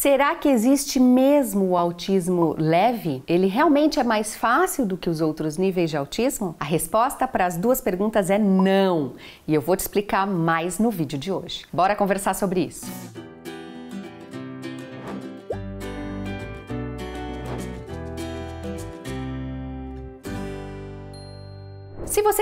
Será que existe mesmo o autismo leve? Ele realmente é mais fácil do que os outros níveis de autismo? A resposta para as duas perguntas é não, e eu vou te explicar mais no vídeo de hoje. Bora conversar sobre isso.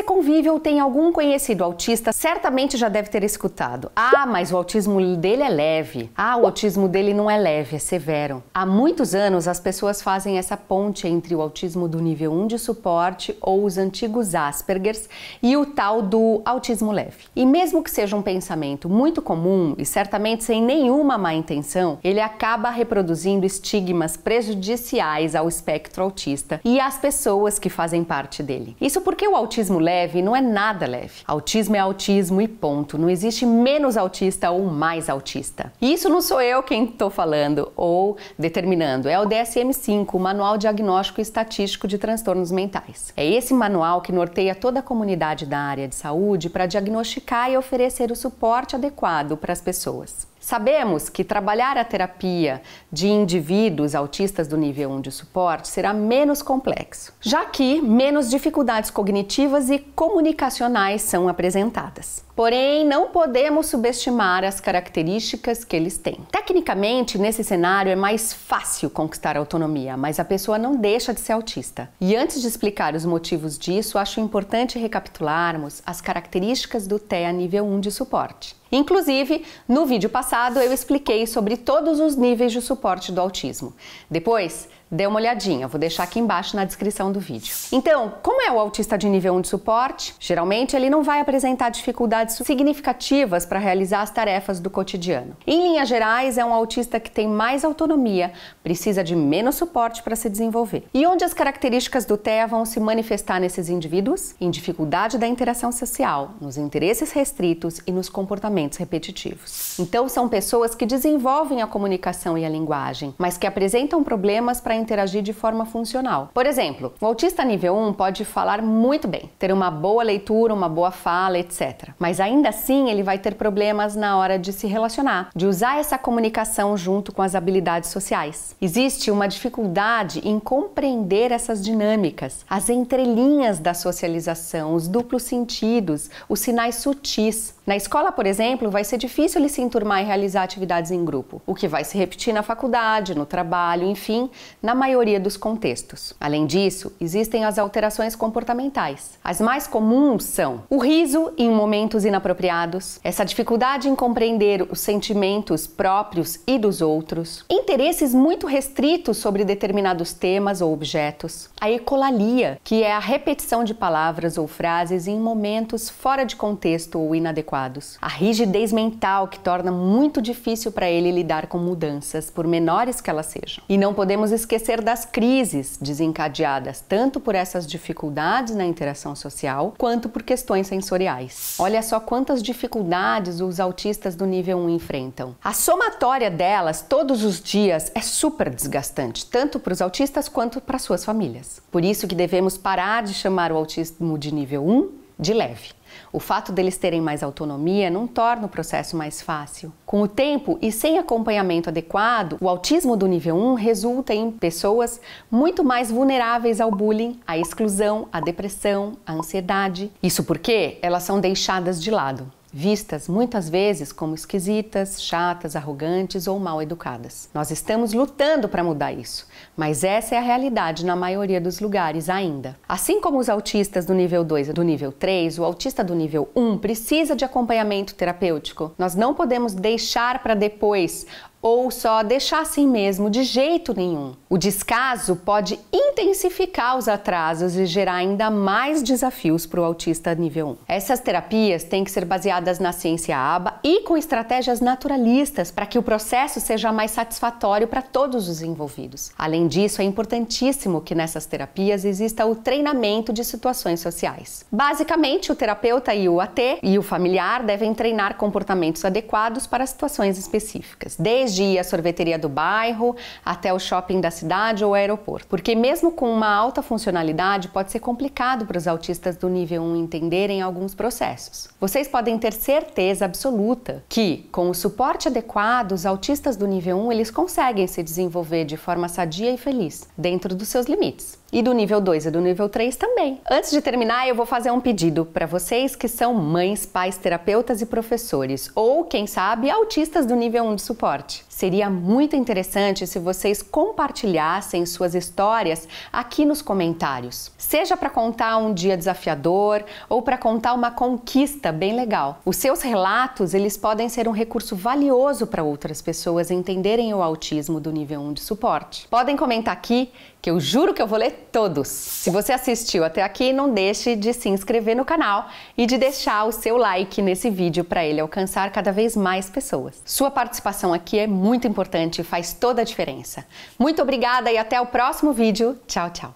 convive ou tem algum conhecido autista, certamente já deve ter escutado: Ah, mas o autismo dele é leve. Ah, o autismo dele não é leve, é severo. Há muitos anos as pessoas fazem essa ponte entre o autismo do nível 1 de suporte ou os antigos Aspergers e o tal do autismo leve. E mesmo que seja um pensamento muito comum e certamente sem nenhuma má intenção, ele acaba reproduzindo estigmas prejudiciais ao espectro autista e às pessoas que fazem parte dele. Isso porque o autismo leve leve, não é nada leve. Autismo é autismo e ponto. Não existe menos autista ou mais autista. E isso não sou eu quem estou falando ou determinando. É o DSM-5, o Manual Diagnóstico e Estatístico de Transtornos Mentais. É esse manual que norteia toda a comunidade da área de saúde para diagnosticar e oferecer o suporte adequado para as pessoas. Sabemos que trabalhar a terapia de indivíduos autistas do nível 1 de suporte será menos complexo, já que menos dificuldades cognitivas e comunicacionais são apresentadas. Porém, não podemos subestimar as características que eles têm. Tecnicamente, nesse cenário é mais fácil conquistar autonomia, mas a pessoa não deixa de ser autista. E antes de explicar os motivos disso, acho importante recapitularmos as características do TEA nível 1 de suporte. Inclusive, no vídeo passado eu expliquei sobre todos os níveis de suporte do autismo. Depois, dê uma olhadinha, vou deixar aqui embaixo na descrição do vídeo. Então, como é o autista de nível 1 de suporte, geralmente ele não vai apresentar dificuldades significativas para realizar as tarefas do cotidiano. Em linhas gerais, é um autista que tem mais autonomia, precisa de menos suporte para se desenvolver. E onde as características do TEA vão se manifestar nesses indivíduos? Em dificuldade da interação social, nos interesses restritos e nos comportamentos repetitivos. Então, são pessoas que desenvolvem a comunicação e a linguagem, mas que apresentam problemas para interagir de forma funcional. Por exemplo, o autista nível 1 pode falar muito bem, ter uma boa leitura, uma boa fala, etc. Mas ainda assim ele vai ter problemas na hora de se relacionar, de usar essa comunicação junto com as habilidades sociais. Existe uma dificuldade em compreender essas dinâmicas, as entrelinhas da socialização, os duplos sentidos, os sinais sutis na escola, por exemplo, vai ser difícil ele se enturmar e realizar atividades em grupo, o que vai se repetir na faculdade, no trabalho, enfim, na maioria dos contextos. Além disso, existem as alterações comportamentais. As mais comuns são o riso em momentos inapropriados, essa dificuldade em compreender os sentimentos próprios e dos outros, interesses muito restritos sobre determinados temas ou objetos, a ecolalia, que é a repetição de palavras ou frases em momentos fora de contexto ou inadequados adequados. A rigidez mental que torna muito difícil para ele lidar com mudanças, por menores que elas sejam. E não podemos esquecer das crises desencadeadas tanto por essas dificuldades na interação social quanto por questões sensoriais. Olha só quantas dificuldades os autistas do nível 1 enfrentam. A somatória delas todos os dias é super desgastante, tanto para os autistas quanto para suas famílias. Por isso que devemos parar de chamar o autismo de nível 1 de leve. O fato deles terem mais autonomia não torna o processo mais fácil. Com o tempo e sem acompanhamento adequado, o autismo do nível 1 resulta em pessoas muito mais vulneráveis ao bullying, à exclusão, à depressão, à ansiedade. Isso porque elas são deixadas de lado vistas muitas vezes como esquisitas, chatas, arrogantes ou mal educadas. Nós estamos lutando para mudar isso, mas essa é a realidade na maioria dos lugares ainda. Assim como os autistas do nível 2 e do nível 3, o autista do nível 1 precisa de acompanhamento terapêutico. Nós não podemos deixar para depois, ou só deixar assim mesmo, de jeito nenhum. O descaso pode intensificar os atrasos e gerar ainda mais desafios para o autista nível 1. Essas terapias têm que ser baseadas na ciência ABA e com estratégias naturalistas para que o processo seja mais satisfatório para todos os envolvidos. Além disso, é importantíssimo que nessas terapias exista o treinamento de situações sociais. Basicamente, o terapeuta e o AT e o familiar devem treinar comportamentos adequados para situações específicas, desde desde ir à sorveteria do bairro até o shopping da cidade ou aeroporto. Porque mesmo com uma alta funcionalidade, pode ser complicado para os autistas do nível 1 entenderem alguns processos. Vocês podem ter certeza absoluta que, com o suporte adequado, os autistas do nível 1 eles conseguem se desenvolver de forma sadia e feliz, dentro dos seus limites. E do nível 2 e do nível 3 também. Antes de terminar, eu vou fazer um pedido para vocês que são mães, pais, terapeutas e professores, ou quem sabe, autistas do nível 1 de suporte. Seria muito interessante se vocês compartilhassem suas histórias aqui nos comentários. Seja para contar um dia desafiador ou para contar uma conquista bem legal. Os seus relatos, eles podem ser um recurso valioso para outras pessoas entenderem o autismo do nível 1 de suporte. Podem comentar aqui que eu juro que eu vou ler todos. Se você assistiu até aqui, não deixe de se inscrever no canal e de deixar o seu like nesse vídeo para ele alcançar cada vez mais pessoas. Sua participação aqui é muito muito importante e faz toda a diferença. Muito obrigada e até o próximo vídeo. Tchau, tchau.